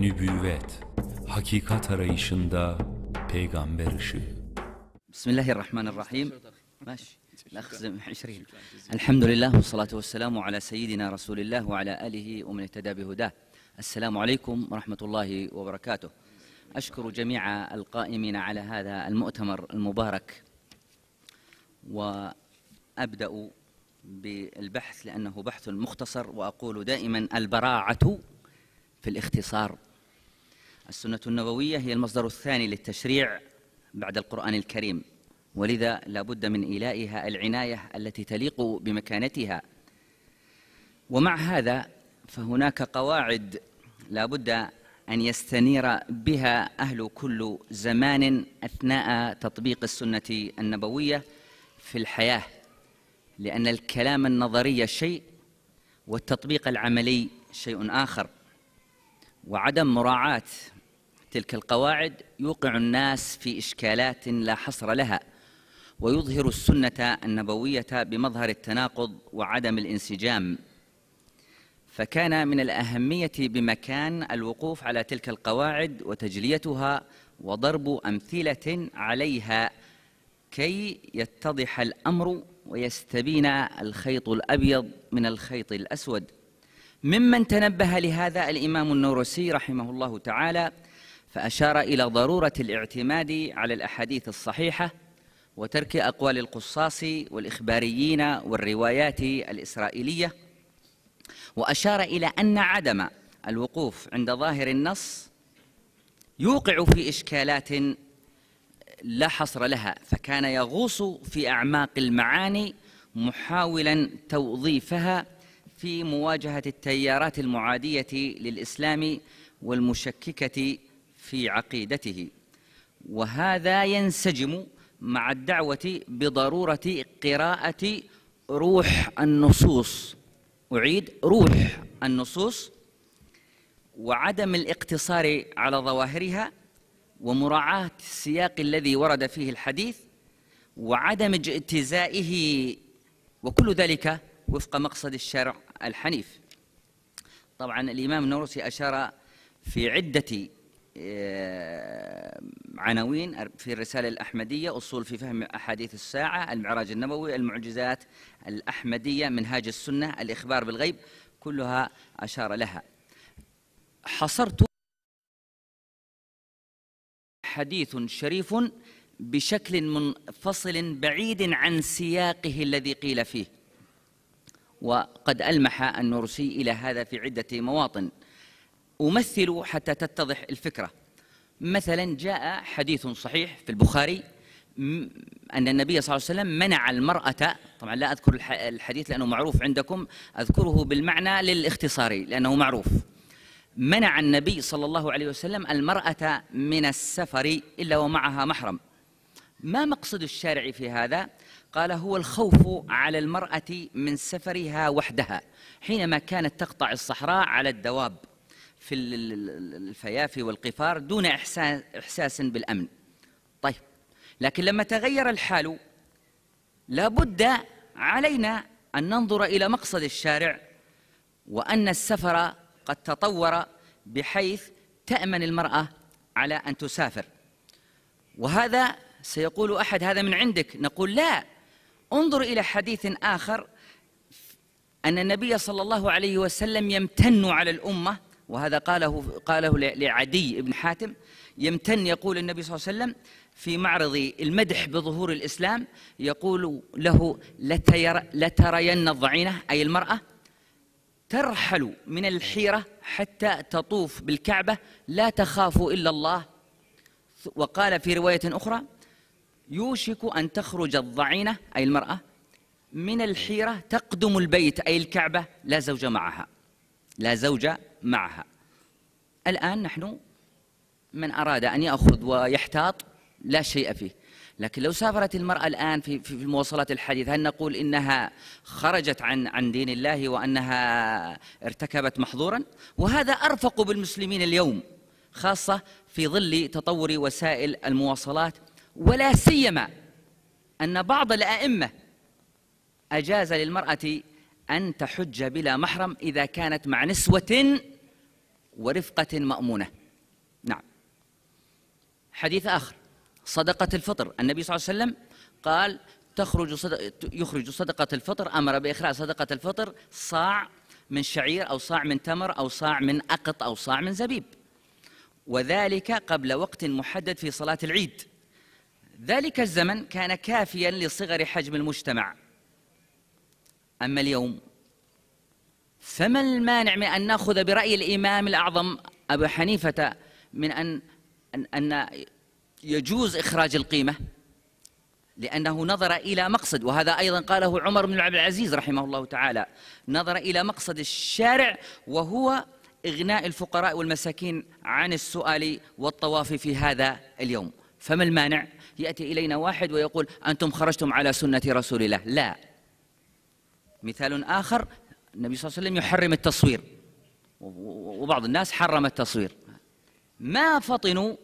Nübüvvet, hakikat arayışında peygamber ışığı. Bismillahirrahmanirrahim. Maş. 20 الحمد لله والصلاة والسلام على سيدنا رسول الله وعلى آله ومن اهتدى بهداه السلام عليكم ورحمة الله وبركاته أشكر جميع القائمين على هذا المؤتمر المبارك وأبدأ بالبحث لأنه بحث مختصر وأقول دائما البراعة في الاختصار السنة النبوية هي المصدر الثاني للتشريع بعد القرآن الكريم ولذا لا بد من إيلائها العناية التي تليق بمكانتها ومع هذا فهناك قواعد لا بد أن يستنير بها أهل كل زمان أثناء تطبيق السنة النبوية في الحياة لأن الكلام النظري شيء والتطبيق العملي شيء آخر وعدم مراعاة تلك القواعد يوقع الناس في إشكالات لا حصر لها ويظهر السنة النبوية بمظهر التناقض وعدم الانسجام فكان من الأهمية بمكان الوقوف على تلك القواعد وتجليتها وضرب أمثلة عليها كي يتضح الأمر ويستبين الخيط الأبيض من الخيط الأسود ممن تنبه لهذا الإمام النورسي رحمه الله تعالى فأشار إلى ضرورة الاعتماد على الأحاديث الصحيحة وترك أقوال القصاص والإخباريين والروايات الإسرائيلية وأشار إلى أن عدم الوقوف عند ظاهر النص يوقع في إشكالات لا حصر لها فكان يغوص في أعماق المعاني محاولا توظيفها في مواجهة التيارات المعادية للإسلام والمشككة في عقيدته وهذا ينسجم مع الدعوة بضرورة قراءة روح النصوص أعيد روح النصوص وعدم الاقتصار على ظواهرها ومراعاة السياق الذي ورد فيه الحديث وعدم اجتزائه وكل ذلك وفق مقصد الشرع الحنيف طبعا الإمام النورسي أشار في عدة آه، عناوين في الرسالة الأحمدية أصول في فهم أحاديث الساعة المعراج النبوي المعجزات الأحمدية منهاج السنة الإخبار بالغيب كلها أشار لها حصرت حديث شريف بشكل منفصل بعيد عن سياقه الذي قيل فيه وقد ألمح النورسي إلى هذا في عدة مواطن أمثل حتى تتضح الفكرة مثلا جاء حديث صحيح في البخاري أن النبي صلى الله عليه وسلم منع المرأة طبعا لا أذكر الحديث لأنه معروف عندكم أذكره بالمعنى للاختصاري لأنه معروف منع النبي صلى الله عليه وسلم المرأة من السفر إلا ومعها محرم ما مقصد الشارع في هذا؟ قال هو الخوف على المرأة من سفرها وحدها حينما كانت تقطع الصحراء على الدواب في الفيافي والقفار دون إحساس بالأمن طيب لكن لما تغير الحال لابد علينا أن ننظر إلى مقصد الشارع وأن السفر قد تطور بحيث تأمن المرأة على أن تسافر وهذا سيقول أحد هذا من عندك نقول لا انظر إلى حديث آخر أن النبي صلى الله عليه وسلم يمتن على الأمة وهذا قاله قاله لعدي بن حاتم يمتن يقول النبي صلى الله عليه وسلم في معرض المدح بظهور الإسلام يقول له لتير لترين الضعينة أي المرأة ترحل من الحيرة حتى تطوف بالكعبة لا تخاف إلا الله وقال في رواية أخرى يوشك أن تخرج الضعينة أي المرأة من الحيرة تقدم البيت أي الكعبة لا زوج معها لا زوجة معها الآن نحن من أراد أن يأخذ ويحتاط لا شيء فيه لكن لو سافرت المرأة الآن في في المواصلات الحديث هل نقول إنها خرجت عن عن دين الله وأنها ارتكبت محظورا وهذا أرفق بالمسلمين اليوم خاصة في ظل تطور وسائل المواصلات ولا سيما أن بعض الأئمة أجاز للمرأة أن تحج بلا محرم إذا كانت مع نسوة ورفقة مأمونة نعم حديث آخر صدقة الفطر النبي صلى الله عليه وسلم قال تخرج صدق يخرج صدقة الفطر أمر بإخراج صدقة الفطر صاع من شعير أو صاع من تمر أو صاع من أقط أو صاع من زبيب وذلك قبل وقت محدد في صلاة العيد ذلك الزمن كان كافيا لصغر حجم المجتمع أما اليوم فما المانع من أن نأخذ برأي الإمام الأعظم أبو حنيفة من أن أن, أن يجوز إخراج القيمة لأنه نظر إلى مقصد وهذا أيضا قاله عمر بن عبد العزيز رحمه الله تعالى نظر إلى مقصد الشارع وهو إغناء الفقراء والمساكين عن السؤال والطواف في هذا اليوم فما المانع يأتي إلينا واحد ويقول أنتم خرجتم على سنة رسول الله لا مثال آخر النبي صلى الله عليه وسلم يحرم التصوير وبعض الناس حرم التصوير ما فطنوا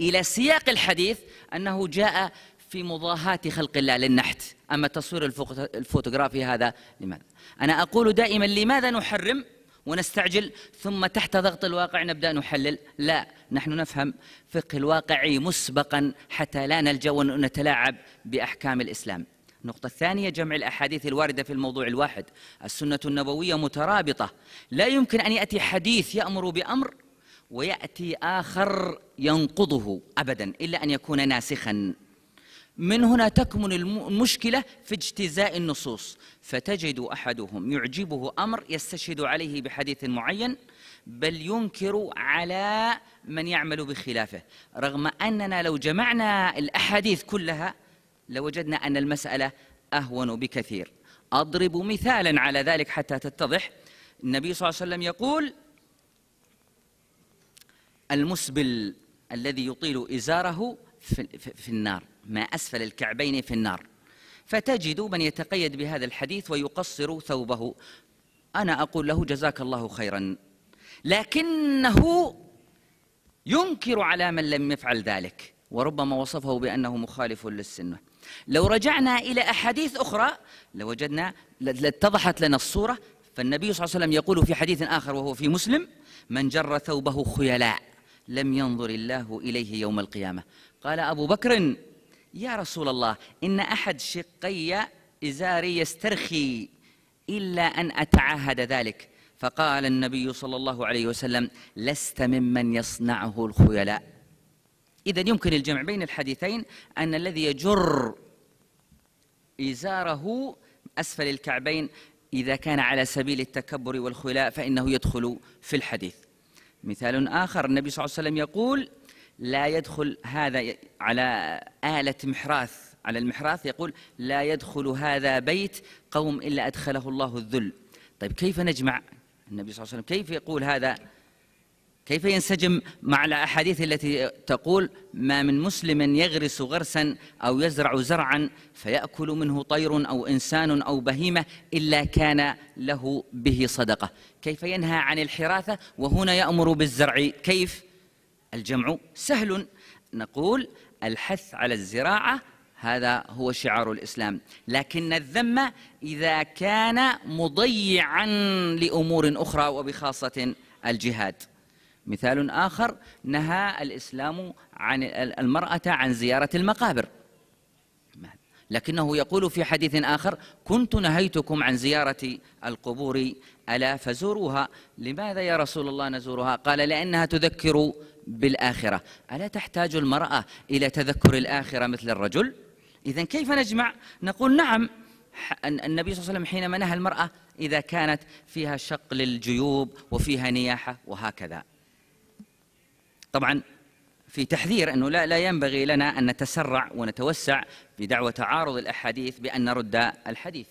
إلى سياق الحديث أنه جاء في مضاهاة خلق الله للنحت أما التصوير الفوتوغرافي هذا لماذا؟ أنا أقول دائما لماذا نحرم ونستعجل ثم تحت ضغط الواقع نبدأ نحلل لا نحن نفهم فقه الواقع مسبقا حتى لا نلجأ ونتلاعب بأحكام الإسلام النقطة الثانية جمع الأحاديث الواردة في الموضوع الواحد السنة النبوية مترابطة لا يمكن أن يأتي حديث يأمر بأمر ويأتي آخر ينقضه أبدا إلا أن يكون ناسخا من هنا تكمن المشكلة في اجتزاء النصوص فتجد أحدهم يعجبه أمر يستشهد عليه بحديث معين بل ينكر على من يعمل بخلافه رغم أننا لو جمعنا الأحاديث كلها لوجدنا أن المسألة أهون بكثير أضرب مثالا على ذلك حتى تتضح النبي صلى الله عليه وسلم يقول المسبل الذي يطيل إزاره في, في النار ما أسفل الكعبين في النار فتجد من يتقيد بهذا الحديث ويقصر ثوبه أنا أقول له جزاك الله خيرا لكنه ينكر على من لم يفعل ذلك وربما وصفه بأنه مخالف للسنة لو رجعنا إلى أحاديث أخرى لوجدنا لاتضحت لنا الصورة فالنبي صلى الله عليه وسلم يقول في حديث آخر وهو في مسلم من جر ثوبه خيلاء لم ينظر الله إليه يوم القيامة قال أبو بكر يا رسول الله إن أحد شقي إزاري يسترخي إلا أن أتعهد ذلك فقال النبي صلى الله عليه وسلم لست ممن يصنعه الخيلاء إذا يمكن الجمع بين الحديثين أن الذي يجر إزاره أسفل الكعبين إذا كان على سبيل التكبر والخلاء فإنه يدخل في الحديث مثال آخر النبي صلى الله عليه وسلم يقول لا يدخل هذا على آلة محراث على المحراث يقول لا يدخل هذا بيت قوم إلا أدخله الله الذل طيب كيف نجمع النبي صلى الله عليه وسلم كيف يقول هذا كيف ينسجم مع الأحاديث التي تقول ما من مسلم يغرس غرسا أو يزرع زرعا فيأكل منه طير أو إنسان أو بهيمة إلا كان له به صدقة كيف ينهى عن الحراثة وهنا يأمر بالزرع كيف الجمع سهل نقول الحث على الزراعة هذا هو شعار الإسلام لكن الذم إذا كان مضيعا لأمور أخرى وبخاصة الجهاد مثال آخر نهى الإسلام عن المرأة عن زيارة المقابر لكنه يقول في حديث آخر كنت نهيتكم عن زيارة القبور ألا فزوروها لماذا يا رسول الله نزورها قال لأنها تذكر بالآخرة ألا تحتاج المرأة إلى تذكر الآخرة مثل الرجل إذا كيف نجمع نقول نعم النبي صلى الله عليه وسلم حينما نهى المرأة إذا كانت فيها شق للجيوب وفيها نياحة وهكذا طبعا في تحذير أنه لا, لا ينبغي لنا أن نتسرع ونتوسع بدعوة تعارض الأحاديث بأن نرد الحديث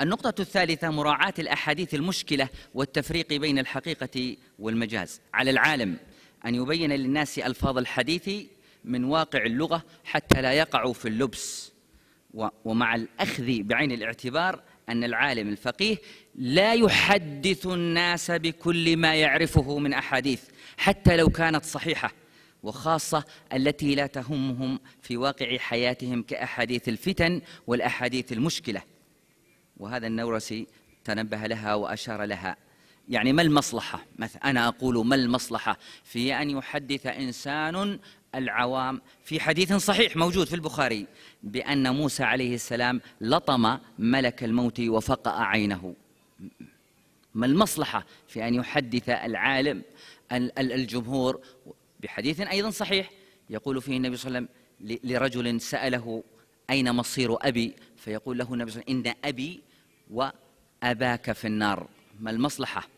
النقطة الثالثة مراعاة الأحاديث المشكلة والتفريق بين الحقيقة والمجاز على العالم أن يبين للناس ألفاظ الحديث من واقع اللغة حتى لا يقعوا في اللبس ومع الأخذ بعين الاعتبار أن العالم الفقيه لا يحدث الناس بكل ما يعرفه من أحاديث حتى لو كانت صحيحة وخاصة التي لا تهمهم في واقع حياتهم كأحاديث الفتن والأحاديث المشكلة وهذا النورسي تنبه لها وأشار لها يعني ما المصلحة أنا أقول ما المصلحة في أن يحدث إنسان العوام في حديث صحيح موجود في البخاري بأن موسى عليه السلام لطم ملك الموت وفقأ عينه ما المصلحة في أن يحدث العالم الجمهور بحديث أيضا صحيح يقول فيه النبي صلى الله عليه وسلم لرجل سأله أين مصير أبي فيقول له النبي صلى الله عليه وسلم إن أبي وأباك في النار ما المصلحة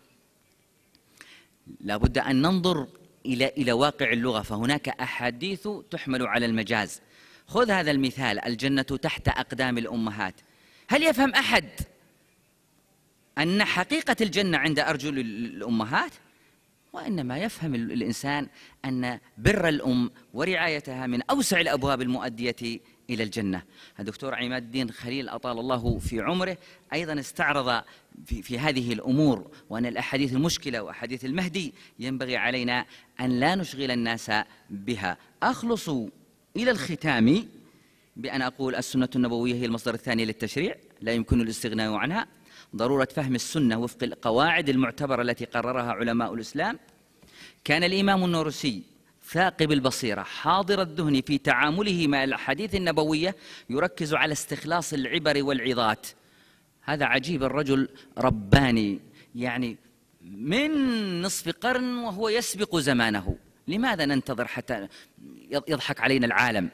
لابد أن ننظر إلى إلى واقع اللغة فهناك أحاديث تحمل على المجاز خذ هذا المثال الجنة تحت أقدام الأمهات هل يفهم أحد أن حقيقة الجنة عند أرجل الأمهات وإنما يفهم الإنسان أن بر الأم ورعايتها من أوسع الأبواب المؤدية إلى الجنة الدكتور عماد الدين خليل أطال الله في عمره أيضا استعرض في, في هذه الأمور وأن الأحاديث المشكلة وأحاديث المهدي ينبغي علينا أن لا نشغل الناس بها أخلص إلى الختام بأن أقول السنة النبوية هي المصدر الثاني للتشريع لا يمكن الاستغناء عنها ضرورة فهم السنة وفق القواعد المعتبرة التي قررها علماء الإسلام كان الإمام النورسي ثاقب البصيرة حاضر الذهن في تعامله مع الحديث النبوية يركز على استخلاص العبر والعظات هذا عجيب الرجل رباني يعني من نصف قرن وهو يسبق زمانه لماذا ننتظر حتى يضحك علينا العالم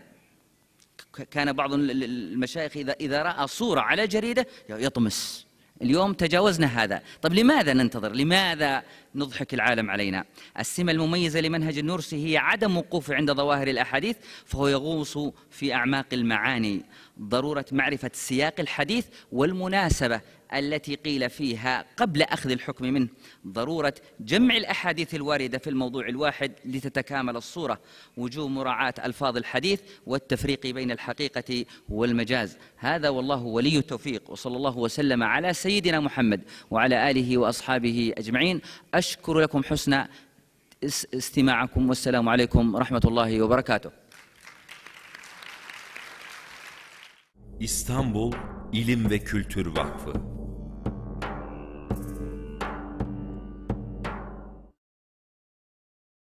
كان بعض المشايخ إذا إذا رأى صورة على جريدة يطمس اليوم تجاوزنا هذا طب لماذا ننتظر لماذا نضحك العالم علينا السمة المميزة لمنهج النورسي هي عدم وقوفه عند ظواهر الأحاديث فهو يغوص في أعماق المعاني ضرورة معرفة سياق الحديث والمناسبة التي قيل فيها قبل أخذ الحكم منه ضرورة جمع الأحاديث الواردة في الموضوع الواحد لتتكامل الصورة وجوب مراعاة ألفاظ الحديث والتفريق بين الحقيقة والمجاز هذا والله ولي التوفيق وصلى الله وسلم على سيدنا محمد وعلى آله وأصحابه أجمعين أشكر لكم حسن استماعكم والسلام عليكم ورحمة الله وبركاته İstanbul İlim ve Kültür Vakfı